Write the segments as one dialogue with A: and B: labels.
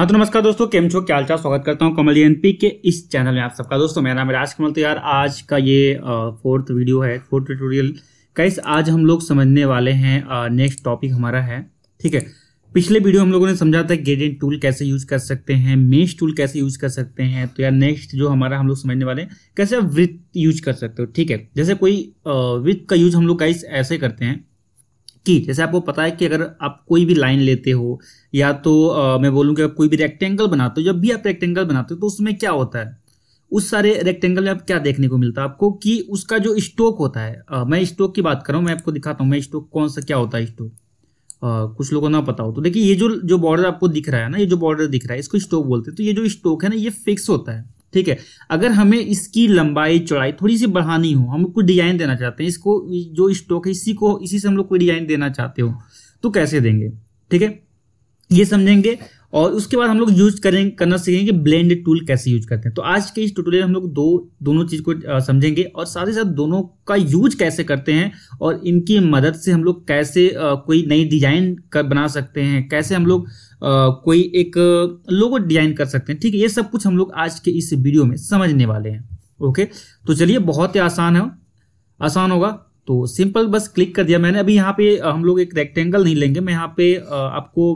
A: हाँ तो नमस्कार दोस्तों केम छो क्या चाल स्वागत करता हूँ कमल एनपी e के इस चैनल में आप सबका दोस्तों मेरा नाम राज कमल तो यार आज का ये फोर्थ वीडियो है फोर्थ ट्यूटोरियल कैस आज हम लोग समझने वाले हैं नेक्स्ट टॉपिक हमारा है ठीक है पिछले वीडियो हम लोगों ने समझा था ग्रेडियंट टूल कैसे यूज कर सकते हैं मेश टूल कैसे यूज कर सकते हैं तो यार नेक्स्ट जो हमारा हम लोग समझने वाले हैं कैसे आप वृत्त यूज कर सकते हो ठीक है जैसे कोई वृत्त का यूज हम लोग कैस ऐसे करते हैं कि जैसे आपको पता है कि अगर आप कोई भी लाइन लेते हो या तो आ, मैं बोलूँ कि आप कोई भी रेक्टेंगल बनाते हो जब भी आप रेक्टेंगल बनाते हो तो उसमें क्या होता है उस सारे रेक्टेंगल में आप क्या देखने को मिलता है आपको कि उसका जो स्टोक होता है आ, मैं स्टोक की बात कर रहा हूँ मैं आपको दिखाता हूँ मैं स्टोक कौन सा क्या होता है स्टोक कुछ लोगों को ना पता हो तो देखिए ये जो जो बॉर्डर आपको दिख रहा है ना ये जो बॉर्डर दिख रहा है इसको स्टोक बोलते हैं तो ये जो स्टोक है ना ये फिक्स होता है ठीक है अगर हमें इसकी लंबाई चौड़ाई थोड़ी सी बढ़ानी हो हम कोई डिजाइन देना चाहते हैं इसको जो स्टॉक है इसी को इसी से हम लोग कोई डिजाइन देना चाहते हो तो कैसे देंगे ठीक है ये समझेंगे और उसके बाद हम लोग यूज करें करना सीखेंगे ब्लेंड टूल कैसे यूज करते हैं तो आज के इस ट्यूटोरियल हम लोग दो दोनों चीज को समझेंगे और साथ ही साथ दोनों का यूज कैसे करते हैं और इनकी मदद से हम लोग कैसे कोई नई डिजाइन बना सकते हैं कैसे हम लोग कोई एक लोगो डिजाइन कर सकते हैं ठीक है ये सब कुछ हम लोग आज के इस वीडियो में समझने वाले हैं ओके तो चलिए बहुत ही आसान है आसान होगा तो सिंपल बस क्लिक कर दिया मैंने अभी यहाँ पे हम लोग एक रेक्टेंगल नहीं लेंगे मैं यहाँ पे आपको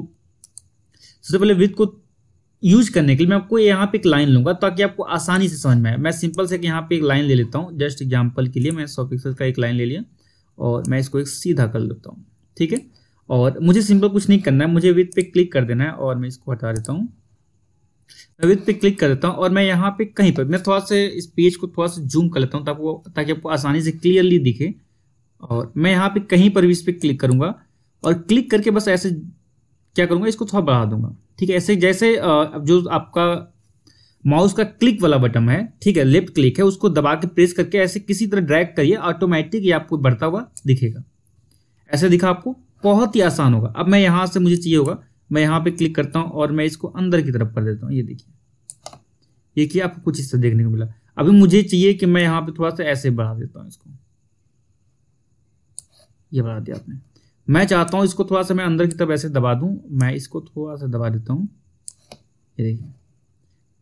A: सबसे पहले विथ को यूज करने के लिए मैं आपको यहाँ पे एक लाइन लूंगा ताकि आपको आसानी से समझ में आए मैं सिंपल से यहाँ पे एक लाइन ले लेता हूँ जस्ट एग्जाम्पल के लिए मैं सौ पिक्सल का एक लाइन ले लिया और मैं इसको एक सीधा कर लेता हूँ ठीक है और मुझे सिंपल कुछ नहीं करना है मुझे विथ पे क्लिक कर देना है और मैं इसको हटा देता हूँ मैं विथ पे क्लिक कर देता हूँ और मैं यहाँ पे कहीं पर मैं थोड़ा से इस पेज को थोड़ा सा जूम कर लेता हूँ ताकि ताकि आपको आसानी से क्लियरली दिखे और मैं यहाँ पे कहीं पर भी इस पर क्लिक करूंगा और क्लिक करके बस ऐसे क्या करूँगा इसको थोड़ा बढ़ा दूंगा ठीक है ऐसे जैसे जो आपका माउस का क्लिक वाला बटन है ठीक है लेफ्ट क्लिक है उसको दबा के प्रेस करके ऐसे किसी तरह ड्रैग करिए ऑटोमेटिक ये आपको बढ़ता हुआ दिखेगा ऐसे दिखा आपको बहुत ही आसान होगा अब मैं यहां से मुझे चाहिए होगा मैं यहां पे क्लिक करता हूं और मैं इसको अंदर की तरफ कर देता हूं ये देखिए ये कि आपको कुछ हिस्सा देखने को मिला अभी मुझे चाहिए कि मैं यहां पे थोड़ा सा ऐसे बढ़ा देता हूँ इसको ये बढ़ा दिया आपने मैं चाहता हूँ इसको थोड़ा सा मैं अंदर की तरफ ऐसे दबा दूं मैं इसको थोड़ा सा दबा देता हूँ ये देखिए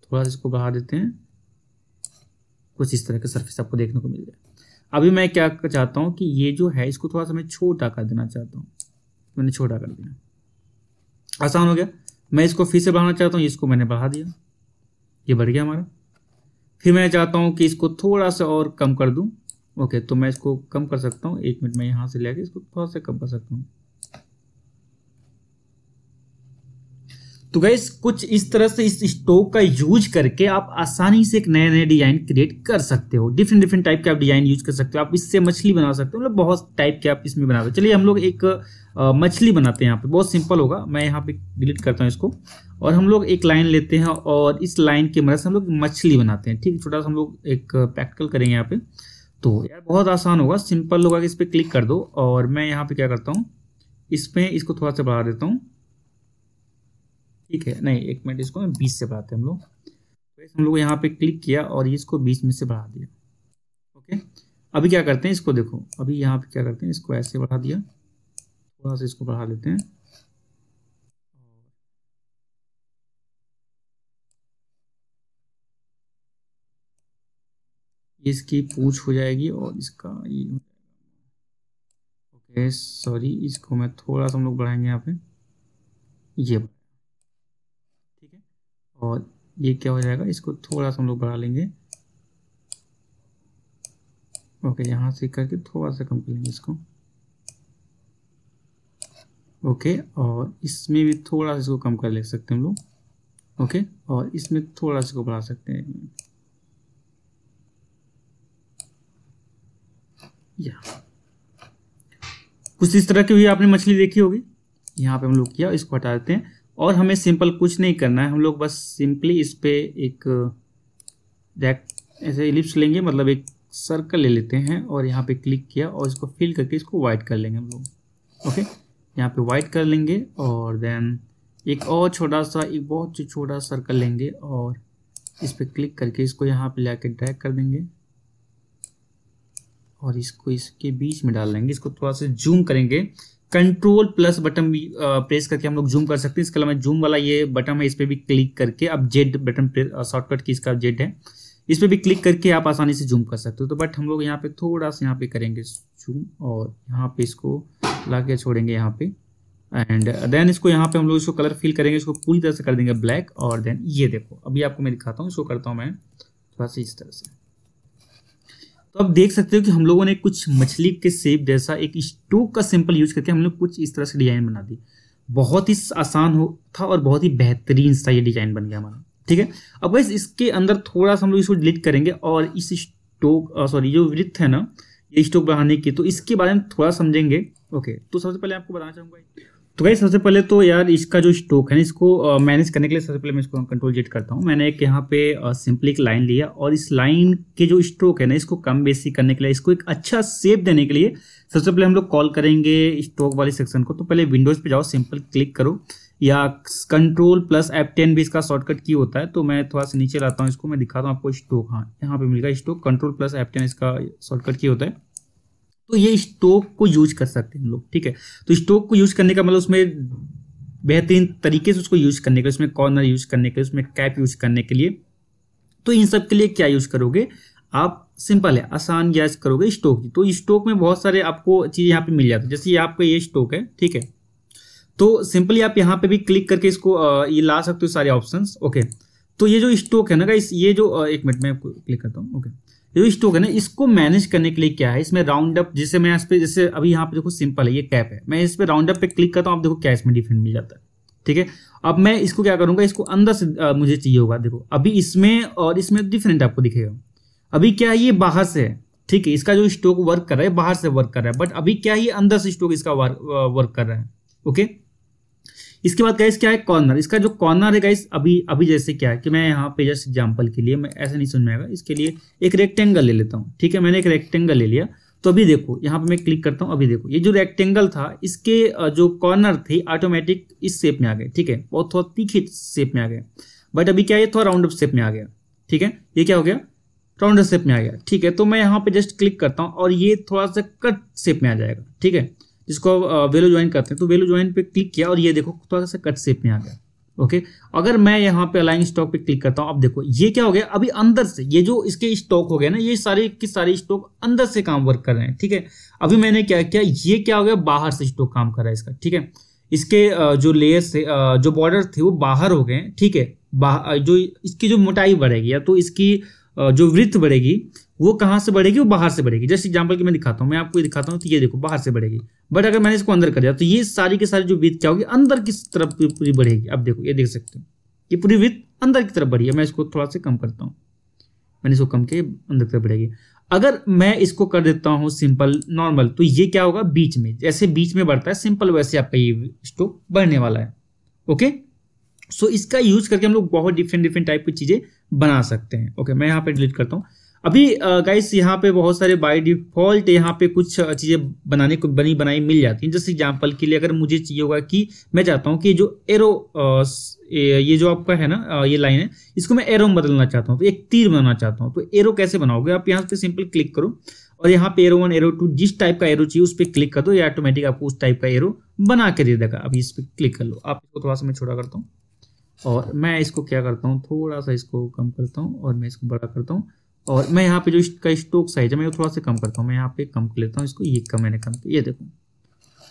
A: थोड़ा सा इसको बढ़ा देते हैं कुछ इस तरह का सर्फेस आपको देखने को मिल जाए अभी मैं क्या चाहता हूँ कि ये जो है इसको थोड़ा सा मैं छोटा कर देना चाहता हूँ मैंने छोटा कर दिया आसान हो गया मैं इसको फिर से बढ़ाना चाहता हूँ इसको मैंने बढ़ा दिया ये बढ़ गया हमारा फिर मैं चाहता हूँ कि इसको थोड़ा सा और कम कर दूँ ओके तो मैं इसको कम कर सकता हूँ एक मिनट में यहाँ से लेकर इसको थोड़ा सा कम कर सकता हूँ तो गैस कुछ इस तरह से इस स्टोव का यूज करके आप आसानी से एक नए नए डिजाइन क्रिएट कर सकते हो डिफरेंट डिफरेंट टाइप के आप डिजाइन यूज कर सकते हो आप इससे मछली बना सकते हो मतलब बहुत टाइप के आप इसमें बना सकते हो चलिए हम लोग एक मछली बनाते हैं यहाँ पे बहुत सिंपल होगा मैं यहाँ पे डिलीट करता हूँ इसको और हम लोग एक लाइन लेते हैं और इस लाइन की मदद से हम लोग मछली बनाते हैं ठीक छोटा सा हम लोग एक प्रैक्टिकल करेंगे यहाँ पे तो यार बहुत आसान होगा सिंपल होगा कि इस पर क्लिक कर दो और मैं यहाँ पे क्या करता हूँ इसमें इसको थोड़ा सा बढ़ा देता हूँ ठीक है नहीं एक मिनट इसको बीस से बढ़ाते हैं हम लोग तो हम लोग यहाँ पे क्लिक किया और इसको बीस में से बढ़ा दिया ओके अभी क्या करते हैं इसको देखो अभी यहाँ पे क्या करते हैं इसको ऐसे बढ़ा दिया थोड़ा सा इसको बढ़ा लेते हैं इसकी पूछ हो जाएगी और इसका ये हो जाएगा ओके सॉरी इसको मैं थोड़ा सा हम लोग बढ़ाएंगे यहाँ पे ये और ये क्या हो जाएगा इसको थोड़ा सा हम लोग बढ़ा लेंगे ओके यहाँ से करके थोड़ा सा कम कर लेंगे इसको ओके और इसमें भी थोड़ा सा इसको कम कर ले सकते हैं हम लोग ओके और इसमें थोड़ा सा इसको बढ़ा सकते हैं या कुछ इस तरह की भी आपने मछली देखी होगी यहाँ पे हम लोग किया इसको हटा देते हैं और हमें सिंपल कुछ नहीं करना है हम लोग बस सिंपली इस पर एक रेक्ट ऐसे इलिप्स लेंगे मतलब एक सर्कल ले लेते हैं और यहाँ पे क्लिक किया और इसको फिल करके इसको वाइट कर लेंगे हम लोग ओके यहाँ पे वाइट कर लेंगे और देन एक और छोटा सा एक बहुत छोटा सर्कल लेंगे और इस पर क्लिक करके इसको यहाँ पे ला ड्रैग कर देंगे और इसको इसके बीच में डाल लेंगे इसको थोड़ा सा जूम करेंगे कंट्रोल प्लस बटन भी प्रेस करके हम लोग जूम कर सकते हैं इसके अलावा जूम वाला ये बटन है इस पर भी क्लिक करके अब जेड बटन शॉर्टकट की इसका जेड है इस पर भी क्लिक करके आप आसानी से जूम कर सकते हो तो बट हम लोग यहाँ पे थोड़ा सा यहाँ पे करेंगे जूम और यहाँ पे इसको ला के छोड़ेंगे यहाँ पे एंड देन इसको यहाँ पे हम लोग इसको कलर फिल करेंगे इसको पूरी तरह से कर देंगे ब्लैक और देन ये देखो अभी आपको मैं दिखाता हूँ इसको करता हूँ मैं थोड़ा सा इस तरह से तो आप देख सकते हो कि हम लोगों ने कुछ मछली के सेप जैसा एक स्टोक का सिंपल यूज करके हम लोग कुछ इस तरह से डिजाइन बना दी बहुत ही आसान हो था और बहुत ही बेहतरीन सा ये डिजाइन बन गया हमारा ठीक है अब वैसे इसके अंदर थोड़ा सा हम लोग इसको डिलीट करेंगे और इस स्टोक सॉरी जो वृत्त है ना ये स्टोक बढ़ाने की तो इसके बारे में थोड़ा समझेंगे ओके तो सबसे पहले आपको बताना चाहूँगा तो भाई सबसे पहले तो यार इसका जो स्टोक है ना इसको मैनेज करने के लिए सबसे पहले मैं इसको कंट्रोल जेट करता हूँ मैंने एक यहाँ पे सिंपली एक लाइन लिया और इस लाइन के जो स्टॉक है ना इसको कम बेसी करने के लिए इसको एक अच्छा सेप देने के लिए सबसे पहले हम लोग कॉल करेंगे स्टोक वाले सेक्शन को तो पहले विंडोज़ पे जाओ सिंपल क्लिक करो या कंट्रोल प्लस एफ टेन भी इसका शॉर्टकट की होता है तो मैं थोड़ा सा नीचे लाता हूँ इसको मैं दिखाता हूँ आपको स्टोक हाँ यहाँ पे मिल गया स्टोक कंट्रोल प्लस एप टेन इसका शॉर्टकट की होता है तो ये स्टोक को यूज कर सकते हैं लोग ठीक है तो स्टोक को यूज करने का मतलब उसमें बेहतरीन तरीके से उसको यूज करने के उसमें कॉर्नर यूज करने के उसमें कैप यूज करने के लिए तो इन सब के लिए क्या यूज करोगे आप सिंपल है आसान गैस करोगे स्टोक की तो स्टोक में बहुत सारे आपको चीज़ यहाँ पे मिल जाती है जैसे ये आपका ये स्टोक है ठीक है तो सिंपली आप यहाँ पे भी क्लिक करके इसको ये ला सकते हो सारे ऑप्शंस ओके तो ये जो स्टोक है ना गाइस ये जो एक मिनट में क्लिक करता हूँ ओके जो स्टॉक है ना इसको मैनेज करने के लिए क्या है इसमें राउंड अप जिसे मैं इस पर जैसे अभी यहाँ पे देखो सिंपल है ये कैप है मैं इस पर राउंड अप पे क्लिक करता हूँ आप देखो कैश में डिफरेंट मिल जाता है ठीक है अब मैं इसको क्या करूंगा इसको अंदर से आ, मुझे चाहिए होगा देखो अभी इसमें और इसमें डिफरेंट आपको दिखेगा अभी क्या है ये बाहर से है ठीक है इसका जो स्टॉक वर्क कर रहा है बाहर से वर्क कर रहा है बट अभी क्या ये अंदर से स्टॉक इसका वर्क वर्क कर रहा है ओके इसके बाद गाइस क्या है कॉर्नर इसका जो कॉर्नर है गाइस अभी अभी जैसे क्या है कि मैं यहाँ पे जस्ट एग्जाम्पल के लिए मैं ऐसा नहीं सुन में आएगा इसके लिए एक रेक्टेंगल ले लेता हूँ ठीक है मैंने एक रेक्टेंगल ले लिया तो अभी देखो यहाँ पे मैं क्लिक करता हूँ अभी देखो ये जो रेक्टेंगल था इसके जो कॉर्नर थे ऑटोमेटिक इस शेप में आ गए ठीक है और थोड़ा तीखे शेप में आ गए बट अभी क्या ये थोड़ा राउंड शेप में आ गया ठीक है ये क्या हो गया राउंड शेप में आ गया ठीक है तो मैं यहाँ पे जस्ट क्लिक करता हूँ और ये थोड़ा सा कट शेप में आ जाएगा ठीक है जिसको वेलो ज्वाइन करते हैं तो वेलो ज्वाइन पे क्लिक किया और ये देखो थोड़ा सा कट सेप में आ गया ओके अगर मैं यहाँ पे अलाइन स्टॉक पे क्लिक करता हूँ अब देखो ये क्या हो गया अभी अंदर से ये जो इसके स्टॉक हो गए ना ये सारे के सारे स्टॉक अंदर से काम वर्क कर रहे हैं ठीक है अभी मैंने क्या किया ये क्या हो गया बाहर से स्टॉक काम कर रहा है इसका ठीक है इसके जो लेयर थे जो बॉर्डर थे वो बाहर हो गए ठीक है जो इसकी जो मोटाई बढ़ेगी या तो इसकी जो वृत्त बढ़ेगी वो कहाँ से बढ़ेगी वो बाहर से बढ़ेगी जस्ट एग्जाम्पल की मैं दिखाता हूँ मैं आपको ये दिखाता हूँ तो ये देखो बाहर से बढ़ेगी बट अगर मैंने इसको अंदर कर दिया तो ये सारी की सारी जो वित्त क्या होगी अंदर की तरफ पूरी बढ़ेगी अब देखो ये देख सकते हो ये पूरी वित्त अंदर की तरफ बढ़ी है मैं इसको थोड़ा सा कम करता हूँ मैंने इसको कम किया अंदर की तरफ बढ़ेगी अगर मैं इसको कर देता हूँ सिंपल नॉर्मल तो ये क्या होगा बीच में जैसे बीच में बढ़ता है सिंपल वैसे आपका ये स्टोक बढ़ने वाला है ओके सो इसका यूज करके हम लोग बहुत डिफरेंट डिफरेंट टाइप की चीज़ें बना सकते हैं ओके मैं यहाँ पर डिलीट करता हूँ अभी गाइस यहाँ पे बहुत सारे बाय डिफॉल्ट यहाँ पे कुछ चीज़ें बनाने को बनी बनाई मिल जाती हैं जैसे एग्जांपल के लिए अगर मुझे चाहिए होगा कि मैं चाहता हूँ कि जो एरो ये जो आपका है ना ये लाइन है इसको मैं एरो में बदलना चाहता हूँ तो एक तीर बनाना चाहता हूँ तो एरो कैसे बनाओगे आप यहाँ पे सिंपल क्लिक करो और यहाँ पे एरो वन एरो टू जिस टाइप का एरो चाहिए उस पर क्लिक कर दो ये ऑटोमेटिक आपको उस टाइप का एरो बना के दे देगा अभी इस पर क्लिक कर लो आपको थोड़ा सा मैं छोटा करता हूँ और मैं इसको क्या करता हूँ थोड़ा सा इसको कम करता हूँ और मैं इसको बड़ा करता हूँ और मैं यहाँ पे जो इसका स्टोक साइज है मैं थोड़ा सा कम करता हूँ मैं यहाँ पे कम कर लेता हूँ इसको ये कम मैंने कम किया ये देखो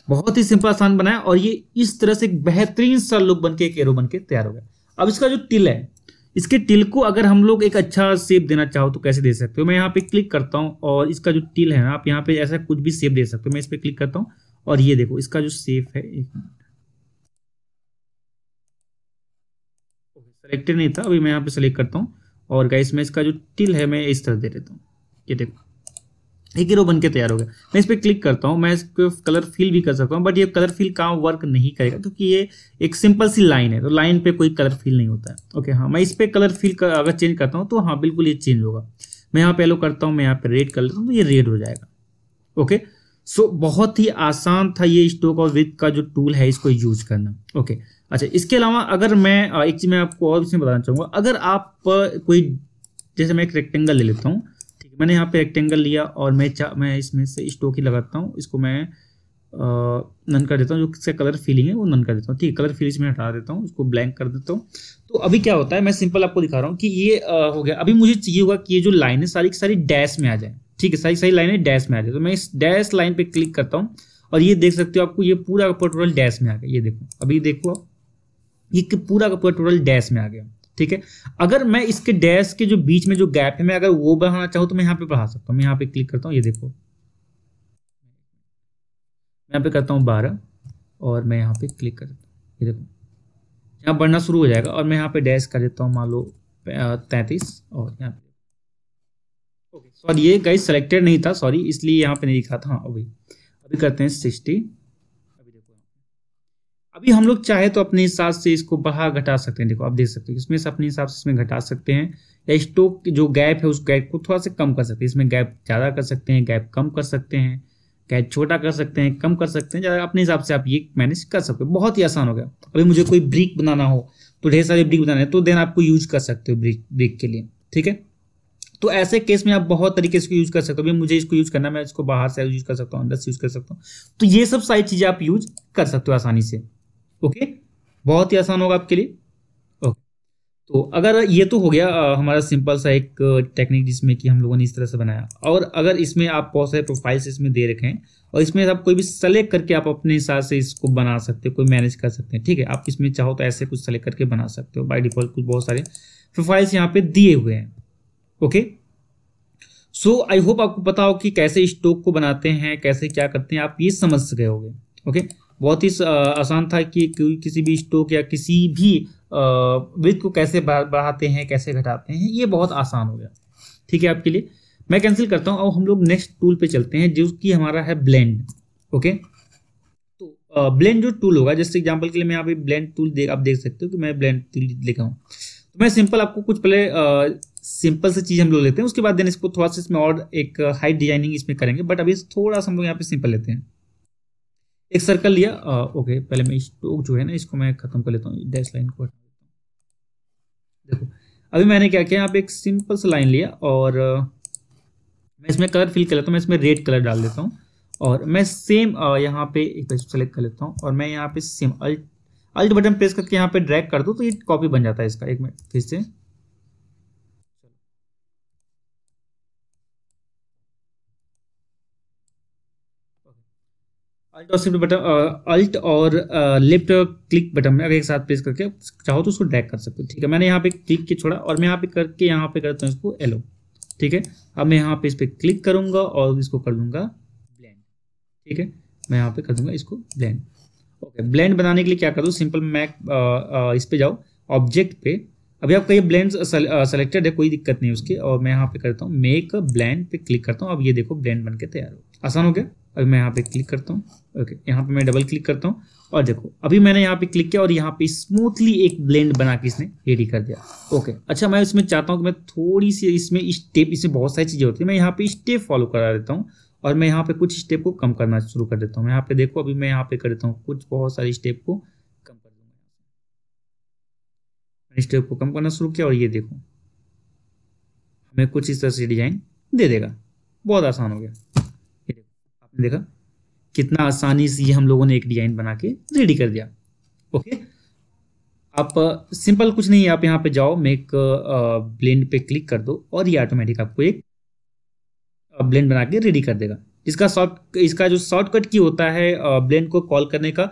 A: बहुत ही सिंपल आसान बनाया और ये इस तरह से एक बेहतरीन सा लुक बन के एक एरो बन के तैयार हो गया अब इसका जो टिल है इसके टिल को अगर हम लोग एक अच्छा सेप देना चाहो तो कैसे दे सकते हो मैं यहाँ पे क्लिक करता हूँ और इसका जो टिल है ना आप यहाँ पे ऐसा कुछ भी सेप दे सकते हो मैं इस पर क्लिक करता हूँ और ये देखो इसका जो सेप है एक मिनट सेलेक्टेड नहीं था अभी मैं यहाँ पे सेलेक्ट करता हूँ और गाइस मैं इसका जो टिल है मैं इस तरह दे देता हूँ ये देखो एक हीरो बन के तैयार हो गया मैं इस पर क्लिक करता हूँ मैं इसको कलर फिल भी कर सकता हूँ बट ये कलर फिल काम वर्क नहीं करेगा क्योंकि ये एक सिंपल सी लाइन है तो लाइन पे कोई कलर फिल नहीं होता है ओके हाँ मैं इस पर कलर फिल कर, अगर चेंज करता हूँ तो हाँ बिल्कुल ये चेंज होगा मैं यहाँ पे येलो करता हूँ मैं यहाँ पे रेड कर लेता हूँ तो ये रेड हो जाएगा ओके सो बहुत ही आसान था ये स्टोक और विथ का जो टूल है इसको यूज करना ओके अच्छा इसके अलावा अगर मैं एक चीज़ मैं आपको और इसमें बताना चाहूँगा अगर आप कोई जैसे मैं एक रेक्टेंगल ले लेता हूँ ठीक है मैंने यहाँ पे रेक्टेंगल लिया और मैं चा मैं इसमें से स्टोक ही लगाता हूँ इसको मैं नन कर देता हूँ जो इसका कलर फीलिंग है वो नन कर देता हूँ ठीक है कलर फीलिंग मैं हटा देता हूँ इसको ब्लैंक कर देता हूँ तो अभी क्या होता है मैं सिंपल आपको दिखा रहा हूँ कि ये आ, हो गया अभी मुझे चाहिए होगा कि ये जो लाइन है सारी की सारी डैश में आ जाए ठीक है सारी सारी लाइनें डैश में आ जाए तो मैं इस डैश लाइन पर क्लिक करता हूँ और ये देख सकते हो आपको ये पूरा का टोटल डैश में आ गया ये देखो अभी देखो आप ये कि पूरा का पूरा टोटल डैश में आ गया ठीक है अगर मैं इसके डैश के जो बीच में जो गैप है मैं अगर वो बढ़ाना चाहूँ तो मैं यहाँ पे बढ़ा सकता हूँ मैं यहाँ पे क्लिक करता हूँ ये देखो मैं यहाँ पे करता हूँ बारह और मैं यहाँ पे क्लिक कर हूँ ये देखो यहाँ बढ़ना शुरू हो जाएगा और मैं यहाँ पे डैश कर देता हूँ मान लो तैंतीस और यहाँ पे ओके सॉरी ये गाइस सेलेक्टेड नहीं था सॉरी इसलिए यहाँ पे नहीं दिखा था हाँ अभी अभी करते हैं सिक्सटी अभी हम लोग चाहे तो अपने हिसाब से इसको बढ़ा घटा सकते हैं देखो आप देख सकते हो इसमें से अपने हिसाब से इसमें घटा सकते हैं या स्टोक जो गैप है उस गैप को थोड़ा सा कम कर सकते हैं इसमें गैप ज़्यादा कर सकते हैं गैप कम कर सकते हैं गैप छोटा कर सकते हैं कम कर सकते हैं ज़्यादा अपने हिसाब से आप ये मैनेज कर सकते हो बहुत ही आसान हो गया अभी मुझे कोई ब्रिक बनाना हो तो ढेर सारे ब्रिक बनाने तो देन आपको यूज कर सकते हो ब्रिक ब्रिक के लिए ठीक है तो ऐसे केस में आप बहुत तरीके से यूज कर सकते हो अभी मुझे इसको यूज करना मैं इसको बाहर से यूज कर सकता हूँ अंदर से यूज कर सकता हूँ तो ये सब सारी चीज़ें आप यूज कर सकते हो आसानी से ओके बहुत ही आसान होगा आपके लिए ओके तो अगर ये तो हो गया हमारा सिंपल सा एक टेक्निक जिसमें कि हम लोगों ने इस तरह से बनाया और अगर इसमें आप बहुत सारे प्रोफाइल्स इसमें दे रखे हैं और इसमें आप कोई भी सेलेक्ट करके आप अपने हिसाब से इसको बना सकते हो कोई मैनेज कर सकते हैं ठीक है आप इसमें चाहो तो ऐसे कुछ सेलेक्ट करके बना सकते हो बाई डिफॉल्ट कुछ बहुत सारे प्रोफाइल्स यहाँ पे दिए हुए हैं ओके सो आई होप आपको पता हो कि कैसे स्टॉक को बनाते हैं कैसे क्या करते हैं आप ये समझ गए होगे ओके okay? बहुत ही आसान था कि किसी भी स्टोक या किसी भी वित्त को कैसे बढ़ाते हैं कैसे घटाते हैं ये बहुत आसान हो गया ठीक है आपके लिए मैं कैंसिल करता हूँ अब हम लोग नेक्स्ट टूल पे चलते हैं जो कि हमारा है ब्लेंड ओके तो ब्लेंड जो टूल होगा जैसे एग्जाम्पल के लिए मैं यहाँ पे ब्लेंड टूल देख आप देख सकते हो कि मैं ब्लेंड टूल लिखा हूँ तो मैं सिंपल आपको कुछ पहले सिंपल से चीज़ हम लोग लेते हैं उसके बाद देन इसको थोड़ा सा इसमें और एक हाई डिजाइनिंग इसमें करेंगे बट अभी थोड़ा सा हम लोग यहाँ पे सिंपल लेते हैं एक सर्कल लिया आ, ओके पहले मैं स्टोक जो है ना इसको मैं ख़त्म कर लेता हूँ डैश लाइन को देखो अभी मैंने क्या किया आप एक सिंपल सा लाइन लिया और मैं इसमें कलर फिल कर लेता हूँ मैं इसमें रेड कलर डाल देता हूँ और मैं सेम यहाँ पे एक सेलेक्ट कर लेता हूँ और मैं यहाँ पे same alt alt button press करके यहाँ पे ड्रैग कर दूँ तो ये कॉपी बन जाता है इसका एक मिनट फिर से अल्ट और शिफ्ट बटन अल्ट और लेफ्ट क्लिक बटन में अगर एक साथ प्रेस करके चाहो तो उसको ड्रैग कर सकते हो ठीक है मैंने यहाँ पे क्लिक के छोड़ा और मैं यहाँ पे करके यहाँ पे करता हूँ इसको एलो ठीक है अब मैं यहाँ पे इस पर क्लिक करूंगा और इसको कर लूंगा ब्लैंड ठीक है मैं यहाँ पे कर दूंगा इसको ब्लैंड ओके ब्लैंड बनाने के लिए क्या कर दो सिंपल मैक इस पर जाओ ऑब्जेक्ट पे अभी आपका ये ब्लैंड सेलेक्टेड uh, है कोई दिक्कत नहीं उसकी और मैं यहाँ पे करता हूँ मेक ब्लैंड पे क्लिक करता हूँ अब ये देखो ब्लैंड बन के तैयार हो आसान हो गया अभी मैं यहाँ पे क्लिक करता हूँ ओके यहाँ पे मैं डबल क्लिक करता हूँ और देखो अभी मैंने यहाँ पे क्लिक किया और यहाँ पे स्मूथली एक ब्लेंड बना के इसने रेडी कर दिया ओके अच्छा मैं इसमें चाहता हूँ कि मैं थोड़ी सी इसमें स्टेप इस इसमें बहुत सारी चीज़ें होती है मैं यहाँ पे स्टेप फॉलो करा देता हूँ और मैं यहाँ पे कुछ स्टेप को कम करना शुरू कर देता हूँ यहाँ पे देखो अभी मैं यहाँ पे कर देता हूँ कुछ बहुत सारे स्टेप को कम कर दूंगा स्टेप को कम करना शुरू किया और ये देखो हमें कुछ इस तरह से डिजाइन दे देगा बहुत आसान हो गया आपने देखा कितना आसानी से ये हम लोगों ने एक डिजाइन बना के रेडी कर दिया ओके आप सिंपल कुछ नहीं आप यहाँ पे जाओ मेक ब्लेंड पे क्लिक कर दो और ये ऑटोमेटिक आपको एक ब्लेंड बना के रेडी कर देगा इसका शॉर्ट इसका जो शॉर्टकट की होता है ब्लेंड को कॉल करने का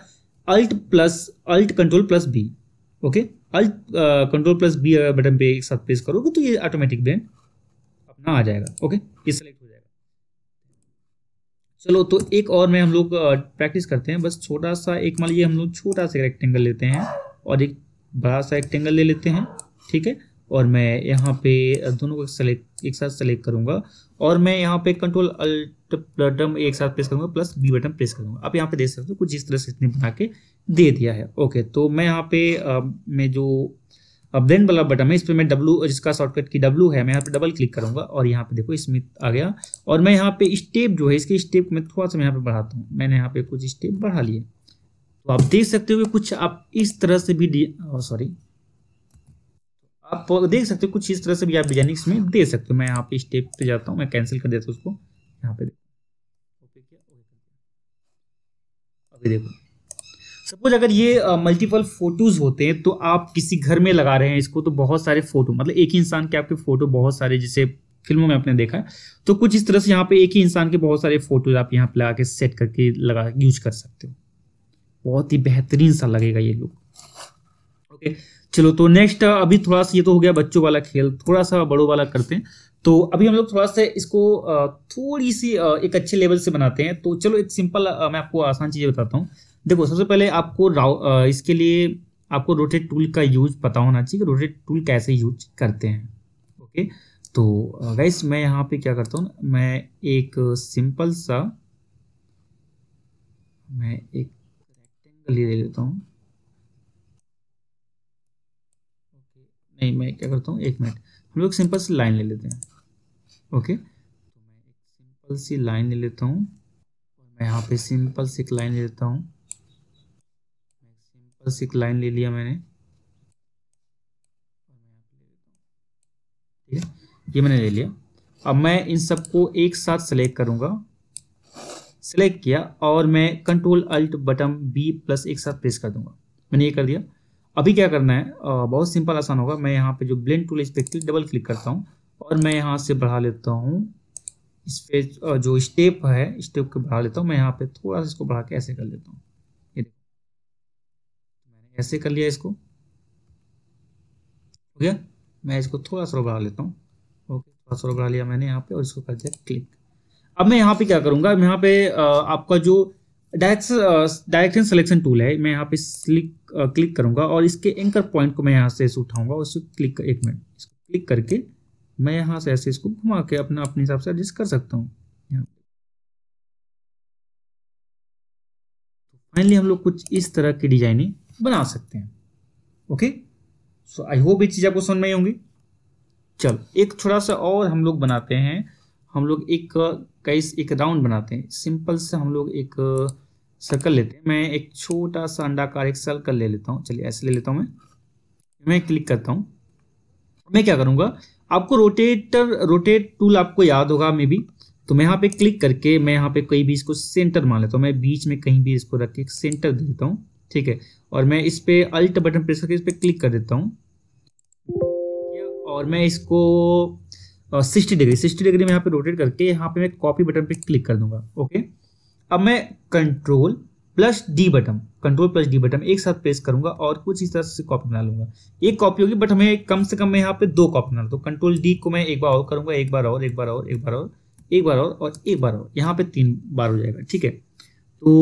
A: alt plus alt control plus B okay alt control plus B button पे एक साथ प्रेस करोगे तो ये ऑटोमेटिक ब्लेंड अपना आ जाएगा ओके ये सिलेक्ट चलो तो एक और में हम लोग प्रैक्टिस करते हैं बस छोटा सा एक मान लीजिए हम लोग छोटा सा रेक्टेंगल लेते हैं और एक बड़ा सा रेक्टेंगल ले लेते हैं ठीक है और मैं यहाँ पे दोनों को सेलेक्ट एक साथ सेलेक्ट करूंगा और मैं यहाँ पे कंट्रोल अल्ट बटन एक साथ प्रेस करूँगा प्लस बी बटन प्रेस करूंगा आप यहाँ पे देख सकते हो कुछ इस तरह से इतने बना के दे दिया है ओके तो मैं यहाँ पे आ, मैं जो अब देन वाला बटन में इस पर मैं डब्लू जिसका शॉर्टकट की डब्लू है मैं यहाँ पे डबल क्लिक करूँगा और यहाँ पे देखो इसमें आ गया और मैं यहाँ पे स्टेप जो है इसके स्टेप में थोड़ा सा यहाँ पे बढ़ाता हूँ मैंने यहाँ पे कुछ स्टेप बढ़ा लिए तो आप देख सकते हो कि कुछ आप इस तरह से भी सॉरी oh, आप देख सकते हो कुछ इस तरह से भी आप डिजाइनिंग इसमें दे सकते हो मैं यहाँ पे स्टेप पे जाता हूँ मैं कैंसिल कर देता हूँ उसको यहाँ पे देखो अभी देखो सपोज अगर ये मल्टीपल फोटोज होते हैं तो आप किसी घर में लगा रहे हैं इसको तो बहुत सारे फोटो मतलब एक ही इंसान के आपके फोटो बहुत सारे जैसे फिल्मों में आपने देखा तो कुछ इस तरह से यहाँ पे एक ही इंसान के बहुत सारे फोटोज आप यहाँ पे लगा के सेट करके लगा यूज कर सकते हो बहुत ही बेहतरीन सा लगेगा ये लुक ओके चलो तो नेक्स्ट अभी थोड़ा सा ये तो हो गया बच्चों वाला खेल थोड़ा सा बड़ों वाला करते हैं तो अभी हम लोग थोड़ा सा इसको थोड़ी सी एक अच्छे लेवल से बनाते हैं तो चलो एक सिंपल मैं आपको आसान चीज़ें बताता हूँ देखो सबसे पहले आपको राउ इसके लिए आपको रोटेट टूल का यूज पता होना चाहिए कि रोटेट टूल कैसे यूज करते हैं ओके तो गाइस मैं यहाँ पे क्या करता हूँ मैं एक सिंपल सा मैं एक रेक्टेंगल ले लेता हूँ ओके नहीं मैं क्या करता हूँ एक मिनट हम लोग सिंपल सी लाइन ले लेते हैं ओके तो मैं एक सिंपल सी लाइन ले लेता हूँ मैं यहाँ पे सिंपल सी एक लाइन ले लेता हूँ बस एक लाइन ले लिया मैंने ठीक है ये मैंने ले लिया अब मैं इन सबको एक साथ सेलेक्ट करूंगा सेलेक्ट किया और मैं control alt button B plus एक साथ प्रेस कर दूंगा मैंने ये कर दिया अभी क्या करना है आ, बहुत सिंपल आसान होगा मैं यहाँ पे जो ब्लेंड टूल इस पर डबल क्लिक करता हूँ और मैं यहाँ से बढ़ा लेता हूँ इस पे जो स्टेप है स्टेप को बढ़ा लेता हूँ मैं यहाँ पे थोड़ा सा इसको बढ़ा के ऐसे कर लेता हूँ ऐसे कर लिया इसको हो गया मैं इसको थोड़ा सा बढ़ा लेता हूँ ओके थोड़ा सा बढ़ा लिया मैंने यहाँ पे और इसको कर दिया क्लिक अब मैं यहाँ पे क्या करूँगा यहाँ पे आपका जो डायरेक्ट डायरेक्शन सिलेक्शन टूल है मैं यहाँ पे क्लिक क्लिक करूँगा और इसके एंकर पॉइंट को मैं यहाँ से उठाऊंगा उसको क्लिक एक मिनट इसको क्लिक करके मैं यहाँ से ऐसे इसको घुमा के अपना अपने हिसाब से एडजस्ट कर सकता हूँ तो फाइनली हम लोग कुछ इस तरह की डिजाइनिंग बना सकते हैं ओके सो आई होप ये चीज़ आपको समझ में होंगी चलो एक थोड़ा सा और हम लोग बनाते हैं हम लोग एक कई एक राउंड बनाते हैं सिंपल से हम लोग एक सर्कल लेते हैं मैं एक छोटा सा अंडाकार एक सर्कल ले लेता हूँ चलिए ऐसे ले लेता हूँ मैं मैं क्लिक करता हूँ मैं क्या करूँगा आपको रोटेटर रोटेट टूल आपको याद होगा मे बी तो मैं यहाँ पे क्लिक करके मैं यहाँ पे कहीं भी इसको सेंटर मान लेता हूँ मैं बीच में कहीं भी इसको रख के सेंटर दे देता हूँ ठीक है और मैं इस पर अल्ट बटन प्रेस करके इस पर क्लिक कर देता हूँ और मैं इसको सिक्सटी डिग्री सिक्सटी डिग्री में यहाँ पे रोटेट करके यहाँ पे मैं कॉपी बटन पे क्लिक कर दूंगा ओके अब मैं control plus D button control plus D button एक साथ प्रेस करूंगा और कुछ इस तरह से कॉपी बना लूंगा एक कॉपी होगी बट हमें कम से कम मैं यहाँ पे दो कॉपी बना तो कंट्रोल डी को मैं एक बार और करूंगा एक बार और एक बार और एक बार और एक बार और और एक बार और यहाँ पे तीन बार हो जाएगा ठीक है तो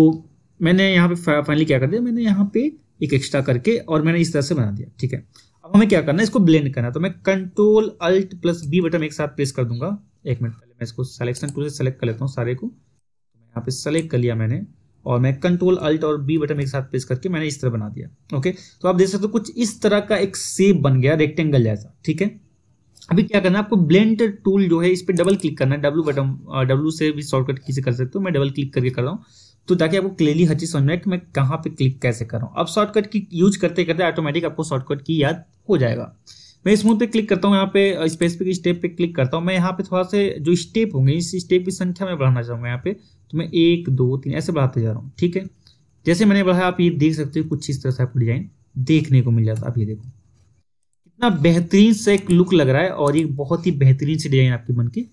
A: मैंने यहाँ पे फाइनली क्या कर दिया मैंने यहाँ पे एक एक्स्ट्रा करके और मैंने इस तरह से बना दिया ठीक है अब हमें क्या करना है इसको ब्लेंड करना है तो मैं control alt plus B button एक साथ प्रेस कर दूंगा एक मिनट पहले मैं इसको सेलेक्शन टूल से सेलेक्ट कर लेता हूँ सारे को यहाँ पे सेलेक्ट कर लिया मैंने और मैं कंट्रोल अल्ट और बी बटन एक साथ प्रेस करके मैंने इस तरह बना दिया ओके तो आप देख सकते हो कुछ इस तरह का एक सेप बन गया रेक्टेंगल जैसा ठीक है अभी क्या करना है आपको ब्लेंड टूल जो है इस पर डबल क्लिक करना है डब्लू बटन डब्लू से भी शॉर्टकट किसी कर सकते हो मैं डबल क्लिक करके कर रहा हूँ तो ताकि आपको क्लियरली हर चीज़ समझ में कि मैं कहाँ पे क्लिक कैसे कर रहा हूँ अब शॉर्टकट की यूज करते करते ऑटोमेटिक आपको शॉर्टकट की याद हो जाएगा मैं स्मूथ पे क्लिक करता हूँ यहाँ पे स्पेसिफिक स्टेप पे क्लिक करता हूँ मैं यहाँ पे थोड़ा से जो स्टेप होंगे इस स्टेप की संख्या में बढ़ाना चाहूंगा यहाँ पे तो मैं एक दो तीन ऐसे बढ़ाते जा रहा हूँ ठीक है जैसे मैंने बढ़ाया आप ये देख सकते हो कुछ इस तरह से आपको डिजाइन देखने को मिल जाता है आप ये देखो कितना बेहतरीन सा एक लुक लग रहा है और ये बहुत ही बेहतरीन सी डिजाइन आपकी मन के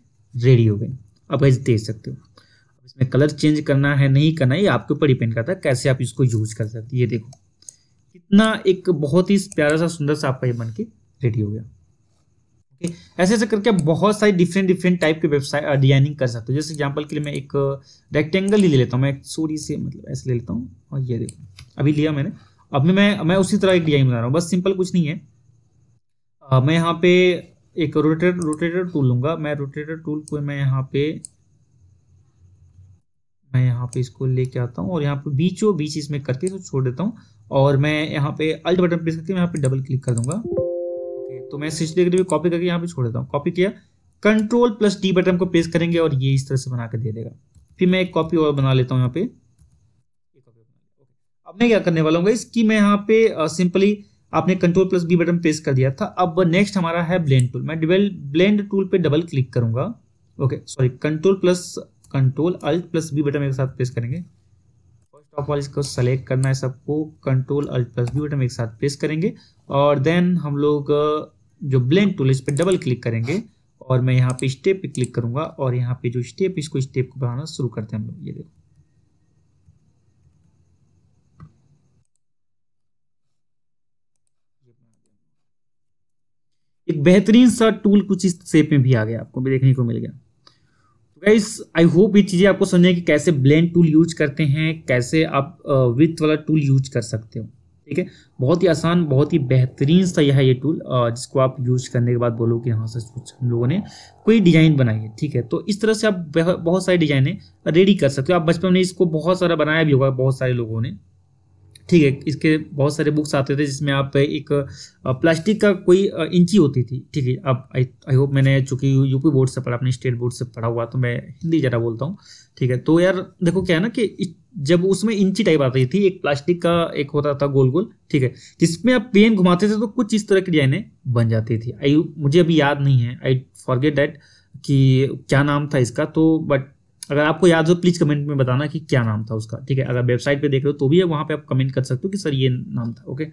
A: रेडी हो गई अब ऐसे देख सकते हो इसमें कलर चेंज करना है नहीं करना ये आपके ऊपर डिपेंड करता है कैसे आप इसको यूज कर सकते ये देखो कितना एक बहुत ही प्यारा सा सुंदर सा आपका ये बन के रेडी हो गया ओके ऐसे ऐसे करके आप बहुत सारी डिफरेंट डिफरेंट टाइप के वेबसाइट डिजाइनिंग कर सकते हो जैसे एग्जाम्पल के लिए मैं एक रेक्टेंगल ही ले लेता हूँ मैं सोरी से मतलब ऐसे ले लेता हूँ और ये देखो अभी लिया मैंने अब मैं मैं उसी तरह एक डिजाइन बना रहा हूँ बस सिंपल कुछ नहीं है आ, मैं यहाँ पे एक रोटेटर रोटेटर टूल लूंगा मैं रोटेटर टूल को मैं यहाँ पे मैं यहाँ पे इसको लेके आता हूँ और यहाँ पे बीचों बीच इसमें करके इसको छोड़ देता हूँ और मैं यहाँ पे अल्ट बटन प्रेस करके मैं यहाँ पे डबल क्लिक कर दूंगा ओके तो मैं सिक्सटी डिग्री पे कॉपी करके यहाँ पे छोड़ देता हूँ कॉपी किया कंट्रोल प्लस डी बटन को प्रेस करेंगे और ये इस तरह से बना कर दे देगा फिर मैं एक कॉपी और बना लेता हूँ यहाँ पे अब मैं क्या करने वाला हूँ इसकी मैं यहाँ पे सिंपली आपने control plus B button press कर दिया था अब नेक्स्ट हमारा है ब्लेंड टूल मैं ब्लेंड टूल पे डबल क्लिक करूंगा okay sorry control plus control alt plus B button एक साथ प्रेस करेंगे फर्स्ट ऑफ ऑल इसको सेलेक्ट करना है सबको control alt plus B button एक साथ प्रेस करेंगे और देन हम लोग जो ब्लैंक टूल इस पर डबल क्लिक करेंगे और मैं यहाँ पे स्टेप पे क्लिक करूंगा और यहाँ पे जो स्टेप इसको स्टेप को बढ़ाना शुरू करते हैं हम लोग ये देखो एक बेहतरीन सा टूल कुछ इस शेप में भी आ गया आपको भी देखने को मिल गया गाइस आई होप ये चीज़ें आपको समझे कि कैसे ब्लेंड टूल यूज करते हैं कैसे आप विथ वाला टूल यूज कर सकते हो ठीक है बहुत ही आसान बहुत ही बेहतरीन सा यह है ये टूल जिसको आप यूज करने के बाद बोलो कि हाँ सच कुछ हम लोगों ने कोई डिजाइन बनाई है ठीक है तो इस तरह से आप बहुत सारी डिजाइने रेडी कर सकते हो आप बचपन में इसको बहुत सारा बनाया भी होगा बहुत सारे लोगों ने ठीक है इसके बहुत सारे बुक्स आते थे जिसमें आप एक प्लास्टिक का कोई इंची होती थी ठीक है अब आई होप मैंने चूंकि यूपी बोर्ड से पढ़ा अपने स्टेट बोर्ड से पढ़ा हुआ तो मैं हिंदी ज़्यादा बोलता हूँ ठीक है तो यार देखो क्या है ना कि जब उसमें इंची टाइप आती थी एक प्लास्टिक का एक होता था गोल गोल ठीक है जिसमें आप पेन घुमाते थे तो कुछ इस तरह की डिजाइनें बन जाती थी आई मुझे अभी याद नहीं है आई फॉरगेट डैट कि क्या नाम था इसका तो बट अगर आपको याद हो प्लीज़ कमेंट में बताना कि क्या नाम था उसका ठीक है अगर वेबसाइट पे देख रहे हो तो भी है वहां पे आप कमेंट कर सकते हो कि सर ये नाम था ओके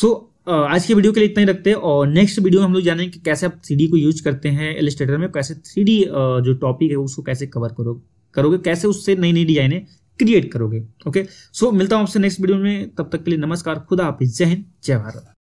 A: सो so, आज के वीडियो के लिए इतना ही रखते हैं और नेक्स्ट वीडियो में हम लोग जानेंगे कि कैसे आप थ्री को यूज करते हैं एलिस्टेटर में कैसे थ्री जो टॉपिक है उसको कैसे कवर करो करोगे कैसे उससे नई नई डिजाइने क्रिएट करोगे ओके सो so, मिलता हूँ आपसे नेक्स्ट वीडियो में तब तक के लिए नमस्कार खुदा हाफिज जय हिंद जय भारत